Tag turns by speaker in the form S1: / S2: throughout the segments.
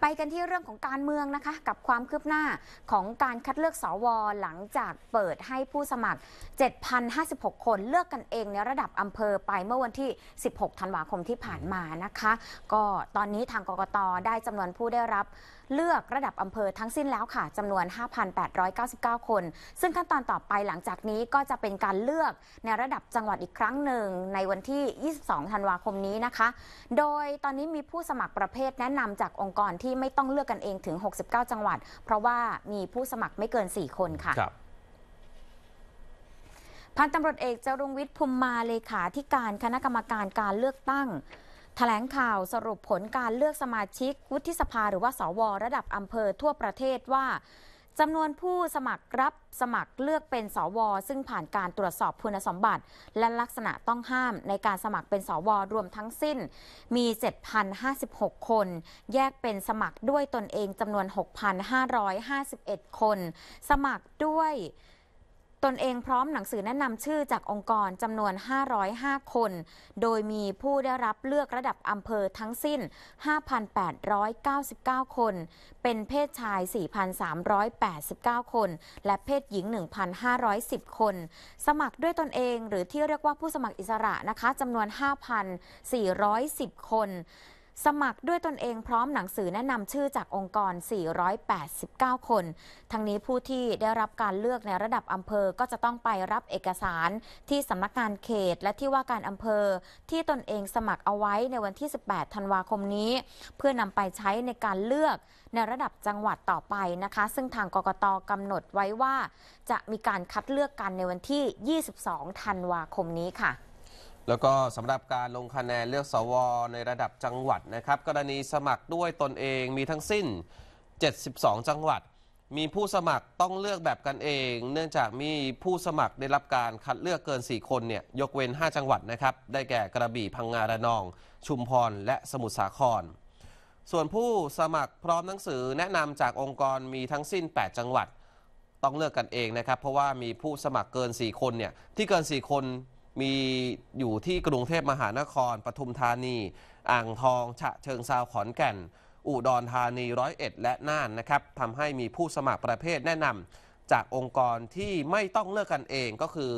S1: ไปกันที่เรื่องของการเมืองนะคะ กับความคืบหน้าของการคัดเลือกสวหลังจากเปิดให้ผู้สมัคร 7,056 คนเลือกกันเองในระดับอำเภอไปเมื่อวันที่ 16 ธันวาคมที่ผ่านมานะคะ ก็ตอนนี้ทางกกต ได้จำนวนผู้ได้รับเลือกระดับอำเภอทั้งสิ้นแล้วค่ะจำนวน 5,899 คน ซึ่งขั้นตอนต่อไปหลังจากนี้ก็จะเป็นการเลือกในระดับจังหวัดอีกครั้งหนึ่งในวันที่ 22 ธันวาคมนี้นะคะ โดยตอนนี้มีผู้สมัครประเภทแนะนำจากองค์กรรที่ไม่ต้องเลือกกันเองถึง 69 จังหวัด เพราะว่ามีผู้สมัครไม่เกิน 4 คนค่ะ พันตำรวจเอกจรุงวิทย์ภูมิมาเลขาธิการคณะกรรมการการเลือกตั้งถแถลงข่าวสรุปผลการเลือกสมาชิกวุฒิสภาหรือว่าสว ระดับอำเภอทั่วประเทศว่าจำนวนผู้สมัครรับสมัครเลือกเป็นสวซึ่งผ่านการตรวจสอบคุณสมบัติและลักษณะต้องห้ามในการสมัครเป็นสวรวมทั้งสิ้น มี 7,056 คน แยกเป็นสมัครด้วยตนเอง จำนวน 6,551 คน สมัครด้วยตนเองพร้อมหนังสือแนะนำชื่อจากองค์กรจำนวน 505 คน โดยมีผู้ได้รับเลือกระดับอำเภอทั้งสิ้น 5,899 คน เป็นเพศชาย 4,389 คน และเพศหญิง 1,510 คน สมัครด้วยตนเองหรือที่เรียกว่าผู้สมัครอิสระนะคะ จำนวน 5,410 คนสมัครด้วยตนเองพร้อมหนังสือแนะนำชื่อจากองค์กร 489 คน ทั้งนี้ผู้ที่ได้รับการเลือกในระดับอำเภอก็จะต้องไปรับเอกสารที่สำนักงานเขต และที่ว่าการอำเภอที่ตนเองสมัครเอาไว้ในวันที่ 18 ธันวาคมนี้ เพื่อนำไปใช้ในการเลือกในระดับจังหวัดต่อไปนะคะ ซึ่งทางกกตกำหนดไว้ว่า จะมีการคัดเลือกกันในวันที่ 22 ธันวาคมนี้ค่ะ
S2: แล้วก็สำหรับการลงคะแนนเลือกสวในระดับจังหวัดนะครับ กรณีสมัครด้วยตนเองมีทั้งสิ้น 72 จังหวัด มีผู้สมัครต้องเลือกแบบกันเอง เนื่องจากมีผู้สมัครได้รับการคัดเลือกเกิน 4 คนเนี่ยยกเว้น 5 จังหวัดนะครับ ได้แก่กระบี่พังงาระนอง ชุมพรและสมุทรสาคร ส่วนผู้สมัครพร้อมหนังสือแนะนำจากองค์กรมีทั้งสิ้น 8 จังหวัด ต้องเลือกกันเองนะครับ เพราะว่ามีผู้สมัครเกิน 4 คนเนี่ยที่เกิน 4 คนมีอยู่ที่กรุงเทพมหานคร ปทุมธานี อ่างทองฉะเชิงเซาขอนแก่น อุดรธานีร้อยเอ็ดและน่านนะครับทำให้มีผู้สมัครประเภทแนะนำจากองค์กรที่ไม่ต้องเลือกกันเองก็คือ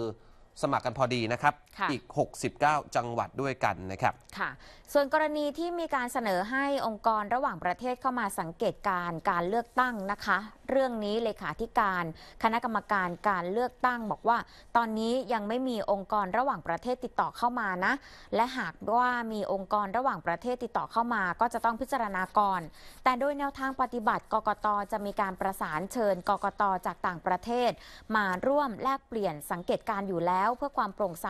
S2: สมัครกันพอดีนะครับ อีก 69 จังหวัดด้วยกันนะครับ
S1: ค่ะ ส่วนกรณีที่มีการเสนอให้องค์กรระหว่างประเทศเข้ามาสังเกตการการเลือกตั้งนะคะเรื่องนี้เลขาธิการคณะกรรมการการเลือกตั้งบอกว่าตอนนี้ยังไม่มีองค์กรระหว่างประเทศติดต่อเข้ามานะ และหากว่ามีองค์กรระหว่างประเทศติดต่อเข้ามา ก็จะต้องพิจารณาก่อน แต่โดยแนวทางปฏิบัติกกตจะมีการประสานเชิญ กกตจากต่างประเทศ มาร่วมแลกเปลี่ยนสังเกตการอยู่แล้วเพื่อความโปร่งใส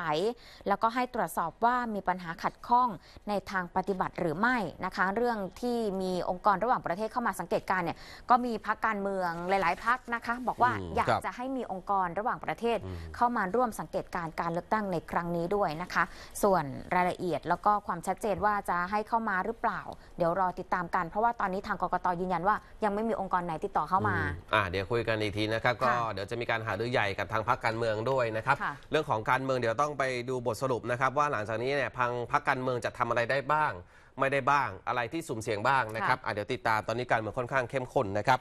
S1: แล้วก็ให้ตรวจสอบว่ามีปัญหาขัดข้องในทางปฏิบัติหรือไม่นะคะ เรื่องที่มีองค์กรระหว่างประเทศเข้ามาสังเกตการเนี่ยก็มีพักการเมืองางหลายๆพักนะคะบอกว่าอยากจะให้มีองค์กรระหว่างประเทศเข้ามาร่วมสังเกตการการเลือกตั้งในครั้งนี้ด้วยนะคะ ส่วนรายละเอียดแล้วก็ความชัดเจนว่าจะให้เข้ามาหรือเปล่า เดี๋ยวรอติดตามกันเพราะว่าตอนนี้ทางกกตยืนยันว่ายังไม่มีองค์กรไหนติดต่อเข้ามา
S2: อ่าเดี๋ยวคุยกันอีกทีนะครับก็เดี๋ยวจะมีการหารือใหญ่กับทางพักการเมืองด้วยนะครับ เรื่องของการเมืองเดี๋ยวต้องไปดูบทสรุปนะครับ ว่าหลังจากนี้เนี่ยพังพักการเมืองจะทำอะไรได้บ้าง ไม่ได้บ้างอะไรที่สุ่มเสี่ยงบ้างนะครับเดี๋ยวติดตามตอนนี้การเมืองค่อนข้างเข้มข้นนะครับ